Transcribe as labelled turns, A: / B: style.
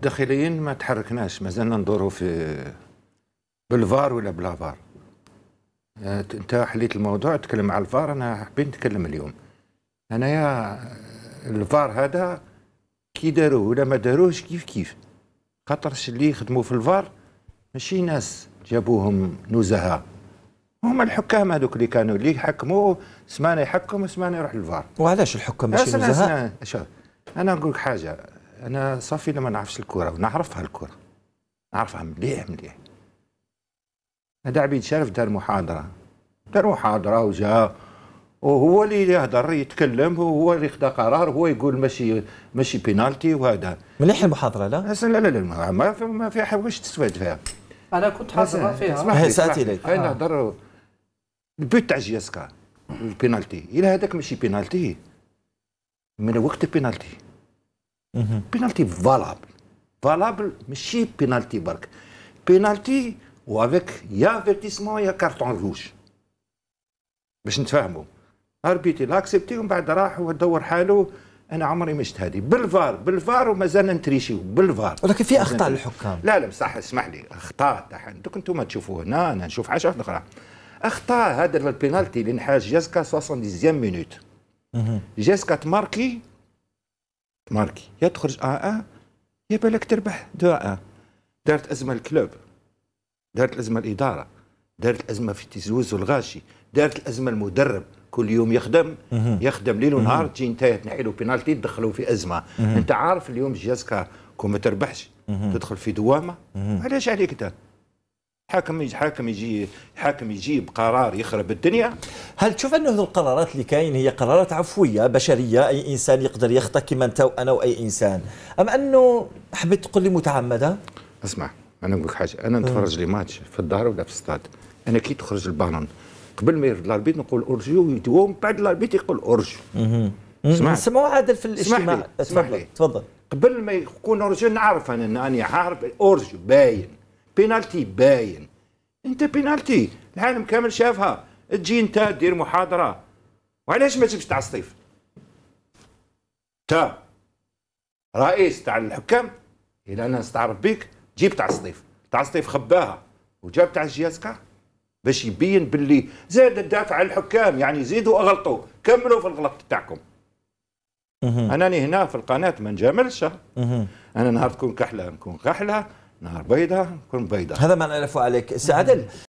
A: داخليين ما تحركناش مازلنا ندورو في بالفار ولا بلا فار آه، انت حليت الموضوع تكلم على الفار انا حبيت نتكلم اليوم انايا آه، الفار هذا كي داروه ولا ما داروهش كيف كيف خاطرش اللي يخدموا في الفار ماشي ناس جابوهم نزهاء هما الحكام هذوك اللي كانوا اللي يحكموا سمانه يحكم سمانه يروح للفار وعلاش الحكام ماشي آه، نزهاء انا نقول لك حاجه انا صافي لما نعرفش الكره ونعرفها الكره نعرفها مليح مليح هذا عبيد شرف دار محاضره دار محاضره وجا وهو اللي يهضر يتكلم وهو اللي خدا قرار هو يقول ماشي ماشي بينالتي وهذا مليح المحاضره لا لا لا لا ما في ما فيها حاجه واش تستفاد فيها انا كنت حاضر فيها أه، اسمح لي لك انا نهضر آه. البيت تاع جياسكا البينالتي الى هذاك ماشي بينالتي من وقت البينالتي بينالتي فالابل فالابل ماشي بينالتي برك بينالتي وافيك يا فيرتيسمون يا كارتون روج باش نتفاهموا اربيتي لاكسبتي ومن بعد راح ودور حاله انا عمري ما شفت هذه بالفار بالفار ومازال نتريشيو بالفار ولكن في اخطاء للحكام لا لا بصح اسمح لي اخطاء تاع دوك انتم تشوفوا هنا انا نشوف حاجه اخرى اخطاء هذا البينالتي اللي نحاج جاسكا 70 مينوت جاسكا تماركي ماركي يا تخرج ا يا بالك تربح دو دارت ازمه الكلوب دارت الازمه الاداره دارت الازمه في تيزوز والغاشي دارت الازمه المدرب كل يوم يخدم يخدم ليل ونهار تجي انتهى تنحي له بينالتي تدخلو في ازمه انت عارف اليوم جياسكا كون ما تربحش تدخل في دوامه علاش عليك انت حاكم يجي حاكم يجي حاكم يجيب قرار يخرب الدنيا هل تشوف انه هذه القرارات اللي كاين هي قرارات عفويه بشريه اي انسان يقدر يخطا كما انت وانا واي انسان ام انه حبيت تقول لي متعمده اسمع انا نقول لك حاجه انا نتفرج لي ماتش في الدار ولا في الستاد انا كي تخرج البالون قبل ما يرد الاربيت نقول ارجو ومن بعد الاربيت يقول ارجو اسمع سمعوا عادل في الاجتماع اسمح لي تفضل قبل ما يكون ارجو نعرف انا اني عارف ارجو باين بينالتي باين انت بينالتي العالم كامل شافها تجي انت دير محاضره وعلاش ما تجيبش تاع الصيف انت رئيس تاع الحكام الى انا نستعرف بك جيب تاع الصيف تاع الصيف خباها وجاب تاع الجياسكا باش يبين باللي زاد الدافع على الحكام يعني زيدوا اغلطوا كملوا في الغلط تاعكم انا هنا في القناه ما نجاملش انا نهار تكون كحله نكون كحله نهار بيضاء كن بيضاء هذا ما نعرفه عليك سي عادل